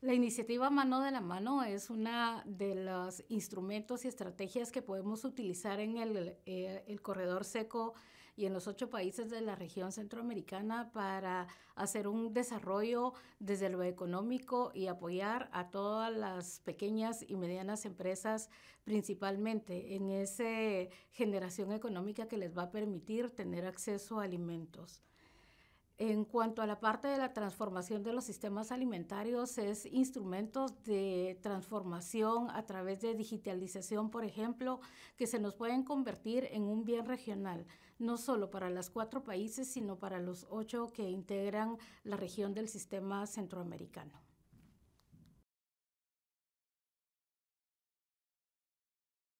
La iniciativa Mano de la Mano es una de los instrumentos y estrategias que podemos utilizar en el, eh, el corredor seco y en los ocho países de la región centroamericana para hacer un desarrollo desde lo económico y apoyar a todas las pequeñas y medianas empresas principalmente en esa generación económica que les va a permitir tener acceso a alimentos. En cuanto a la parte de la transformación de los sistemas alimentarios, es instrumentos de transformación a través de digitalización, por ejemplo, que se nos pueden convertir en un bien regional, no solo para los cuatro países, sino para los ocho que integran la región del sistema centroamericano.